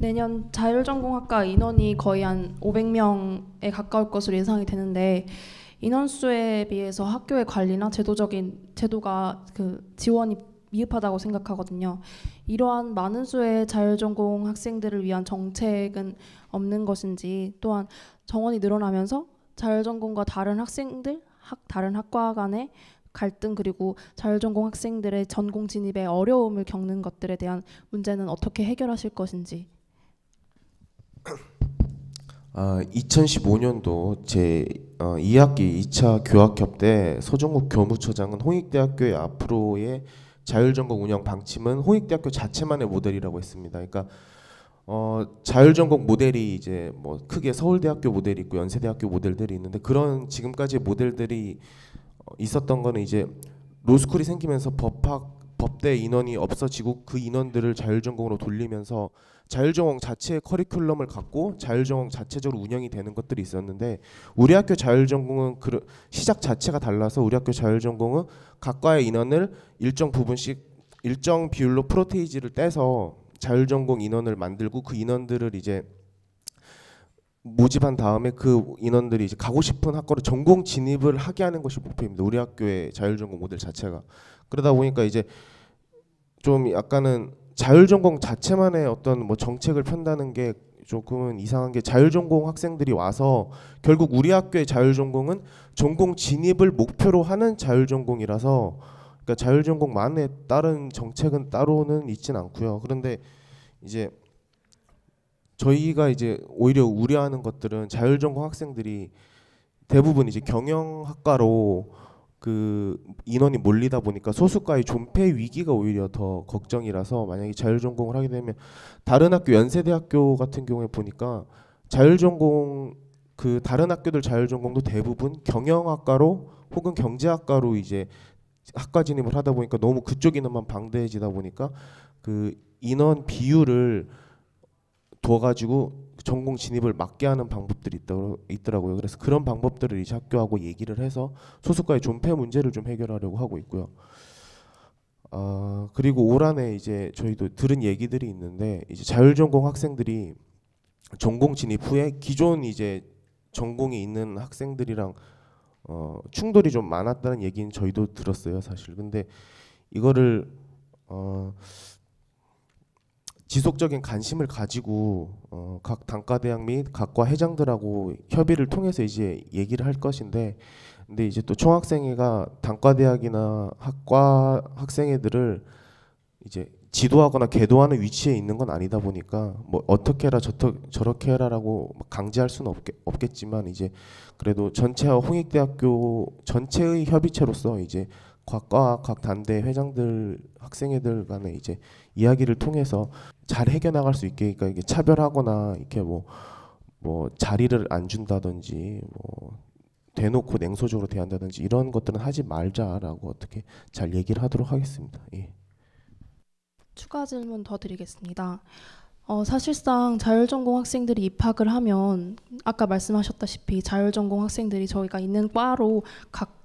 내년 자율전공학과 인원이 거의 한 500명에 가까울 것으로 예상이 되는데 인원수에 비해서 학교의 관리나 제도적인 제도가 그 지원이 미흡하다고 생각하거든요. 이러한 많은 수의 자율전공 학생들을 위한 정책은 없는 것인지 또한 정원이 늘어나면서 자율전공과 다른 학생들 학 다른 학과 간의 갈등 그리고 자율전공 학생들의 전공 진입에 어려움을 겪는 것들에 대한 문제는 어떻게 해결하실 것인지 2015년도 어, 제 2학기 어, 2차 교학협 때 서정국 교무처장은 홍익대학교의 앞으로의 자율전공 운영 방침은 홍익대학교 자체만의 모델이라고 했습니다. 그러니까 어, 자율전공 모델이 이제 뭐 크게 서울대학교 모델이 있고 연세대학교 모델들이 있는데 그런 지금까지 모델들이 있었던 거는 이제 로스쿨이 생기면서 법학 법대 인원이 없어지고 그 인원들을 자율전공으로 돌리면서 자율전공 자체의 커리큘럼을 갖고 자율전공 자체적으로 운영이 되는 것들이 있었는데 우리 학교 자율전공은 그 시작 자체가 달라서 우리 학교 자율전공은 각과의 인원을 일정 부분씩 일정 비율로 프로테이지를 떼서 자율전공 인원을 만들고 그 인원들을 이제 모집한 다음에 그 인원들이 이제 가고 싶은 학과로 전공 진입을 하게 하는 것이 목표입니다. 우리 학교의 자율전공 모델 자체가 그러다 보니까 이제 좀 약간은 자율전공 자체만의 어떤 뭐 정책을 편다는 게 조금은 이상한 게 자율전공 학생들이 와서 결국 우리 학교의 자율전공은 전공 진입을 목표로 하는 자율전공이라서 그러니까 자율전공만의 다른 정책은 따로는 있진 않고요. 그런데 이제 저희가 이제 오히려 우려하는 것들은 자율전공 학생들이 대부분 이제 경영학과로 그 인원이 몰리다 보니까 소수과의 존폐 위기가 오히려 더 걱정이라서 만약에 자율전공을 하게 되면 다른 학교 연세대학교 같은 경우에 보니까 자율전공 그 다른 학교들 자율전공도 대부분 경영학과로 혹은 경제학과로 이제 학과 진입을 하다 보니까 너무 그쪽 인원만 방대해지다 보니까 그 인원 비율을 둬가지고 전공 진입을 막게 하는 방법들이 있더라, 고요 그래서 그런 방법들을 이제 학교하고 얘기를 해서 소속과의 존폐 문제를 좀 해결하려고 하고 있고요. 어, 그리고 올 한해 이제 저희도 들은 얘기들이 있는데 이제 자율전공 학생들이 전공 진입 후에 기존 이제 전공이 있는 학생들이랑 어, 충돌이 좀 많았다는 얘기는 저희도 들었어요 사실 근데 이거를 어, 지속적인 관심을 가지고 어, 각 단과대학 및 각과 회장들하고 협의를 통해서 이제 얘기를 할 것인데 근데 이제 또 총학생회가 단과대학이나 학과 학생회들을 이제 지도하거나 계도하는 위치에 있는 건 아니다 보니까 뭐 어떻게 해라 저터, 저렇게 해라라고 강제할 수는 없겠, 없겠지만 이제 그래도 전체 홍익대학교 전체의 협의체로서 이제 각과 각 단대 회장들 학생회들 간에 이제 이야기를 통해서 잘 해결나갈 수 있게 그러니까 이게 차별하거나 이렇게 뭐뭐 뭐 자리를 안 준다든지 뭐 대놓고 냉소적으로 대한다든지 이런 것들은 하지 말자라고 어떻게 잘 얘기를 하도록 하겠습니다. 예. 추가 질문 더 드리겠습니다. 어, 사실상 자율전공 학생들이 입학을 하면 아까 말씀하셨다시피 자율전공 학생들이 저희가 있는 과로 각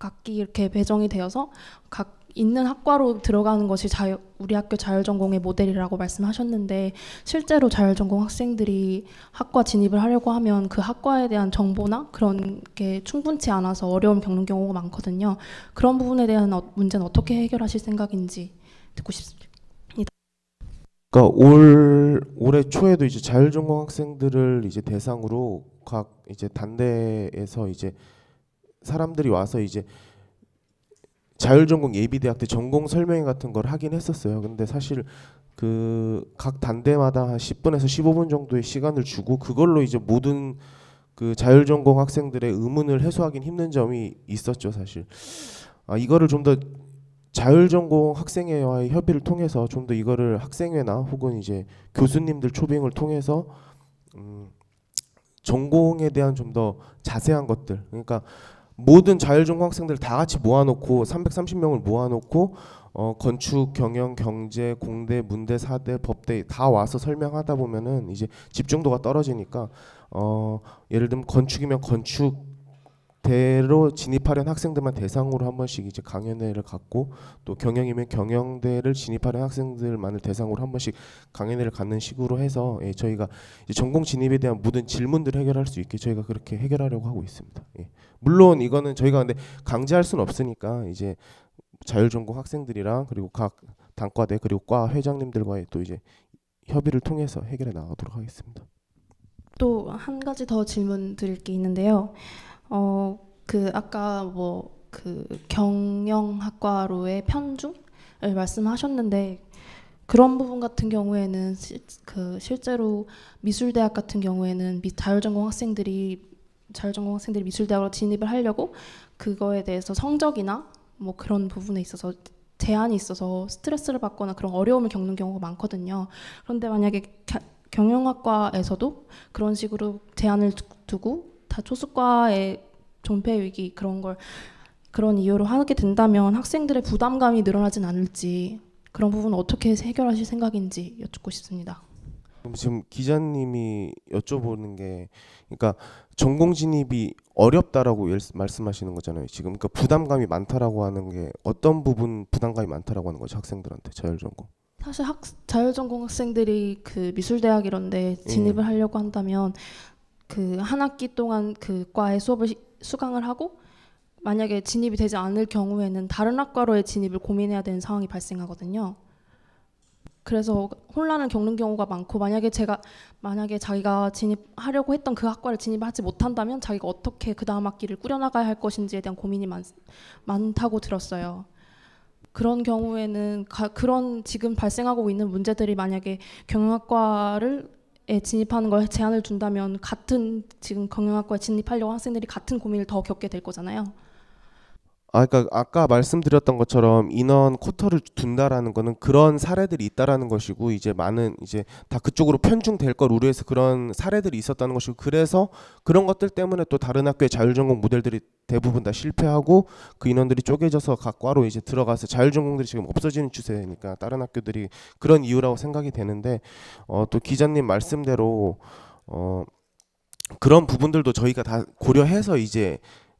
각기 이렇게 배정이 되어서 각 있는 학과로 들어가는 것이 자유, 우리 학교 자율전공의 모델이라고 말씀하셨는데 실제로 자율전공 학생들이 학과 진입을 하려고 하면 그 학과에 대한 정보나 그런 게 충분치 않아서 어려움 겪는 경우가 많거든요. 그런 부분에 대한 어, 문제는 어떻게 해결하실 생각인지 듣고 싶습니다. 그러니까 올 올해 초에도 이제 자율전공 학생들을 이제 대상으로 각 이제 단대에서 이제 사람들이 와서 이제 자율전공 예비대학 때 전공 설명회 같은 걸 하긴 했었어요. 근데 사실 그 각 단대마다 한 10분에서 15분 정도의 시간을 주고 그걸로 이제 모든 그 자율전공 학생들의 의문을 해소하긴 힘든 점이 있었죠, 사실. 아, 이거를 좀 더 자율전공 학생회와의 협의를 통해서 좀 더 이거를 학생회나 혹은 이제 교수님들 초빙을 통해서 음, 전공에 대한 좀 더 자세한 것들, 그러니까 모든 자율전공 학생들 다 같이 모아놓고 330명을 모아놓고 어, 건축, 경영, 경제, 공대, 문대, 사대, 법대 다 와서 설명하다 보면은 이제 집중도가 떨어지니까 어, 예를 들면 건축이면 건축 대로 진입하려는 학생들만 대상으로 한 번씩 이제 강연회를 갖고 또 경영이면 경영대를 진입하려는 학생들만을 대상으로 한 번씩 강연회를 갖는 식으로 해서 예, 저희가 전공 진입에 대한 모든 질문들을 해결할 수 있게 저희가 그렇게 해결하려고 하고 있습니다. 예. 물론 이거는 저희가 근데 강제할 수는 없으니까 이제 자율전공 학생들이랑 그리고 각 단과대 그리고 과 회장님들과의 또 이제 협의를 통해서 해결해 나가도록 하겠습니다. 또 한 가지 더 질문 드릴 게 있는데요. 어, 그 아까 뭐 그 경영학과로의 편중을 말씀하셨는데 그런 부분 같은 경우에는 시, 그 실제로 미술대학 같은 경우에는 미, 자율전공 학생들이 자율전공 학생들이 미술대학으로 진입을 하려고 그거에 대해서 성적이나 뭐 그런 부분에 있어서 제한이 있어서 스트레스를 받거나 그런 어려움을 겪는 경우가 많거든요. 그런데 만약에 경영학과에서도 그런 식으로 제한을 두고 초수과의 존폐 위기 그런 걸 그런 이유로 하게 된다면 학생들의 부담감이 늘어나진 않을지 그런 부분 어떻게 해결하실 생각인지 여쭙고 싶습니다. 지금 기자님이 여쭤보는 게 그러니까 전공 진입이 어렵다라고 말씀하시는 거잖아요. 지금 그러니까 부담감이 많다라고 하는 게 어떤 부분 부담감이 많다라고 하는 거죠 학생들한테 자율 전공. 사실 학, 자율 전공 학생들이 그 미술대학 이런데 진입을 음. 하려고 한다면 그한 학기 동안 그과에 수업을 시, 수강을 하고 만약에 진입이 되지 않을 경우에는 다른 학과로의 진입을 고민해야 되는 상황이 발생하거든요. 그래서 혼란을 겪는 경우가 많고 만약에 제가 만약에 자기가 진입하려고 했던 그 학과를 진입하지 못한다면 자기가 어떻게 그 다음 학기를 꾸려나가야 할 것인지에 대한 고민이 많, 많다고 들었어요. 그런 경우에는 가, 그런 지금 발생하고 있는 문제들이 만약에 경영학과를 예, 진입하는 걸 제한을 준다면 같은 지금 경영학과에 진입하려고 학생들이 같은 고민을 더 겪게 될 거잖아요. 아, 그러니까 아까 말씀드렸던 것처럼 인원 쿼터를 둔다라는 거는 그런 사례들이 있다라는 것이고 이제 많은 이제 다 그쪽으로 편중될 걸 우려해서 그런 사례들이 있었다는 것이고 그래서 그런 것들 때문에 또 다른 학교의 자율전공 모델들이 대부분 다 실패하고 그 인원들이 쪼개져서 각 과로 이제 들어가서 자율전공들이 지금 없어지는 추세니까 다른 학교들이 그런 이유라고 생각이 되는데 어, 또 기자님 말씀대로 어, 그런 부분들도 저희가 다 고려해서 이제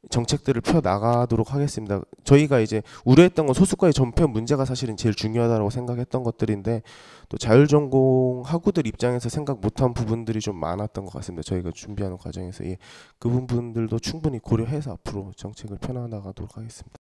정책들을 펴 나가도록 하겠습니다. 저희가 이제 우려했던 건 소수과의 전편 문제가 사실은 제일 중요하다고 생각했던 것들인데 또 자율전공 학우들 입장에서 생각 못한 부분들이 좀 많았던 것 같습니다. 저희가 준비하는 과정에서 예, 그 부분들도 충분히 고려해서 앞으로 정책을 펴나가도록 하겠습니다.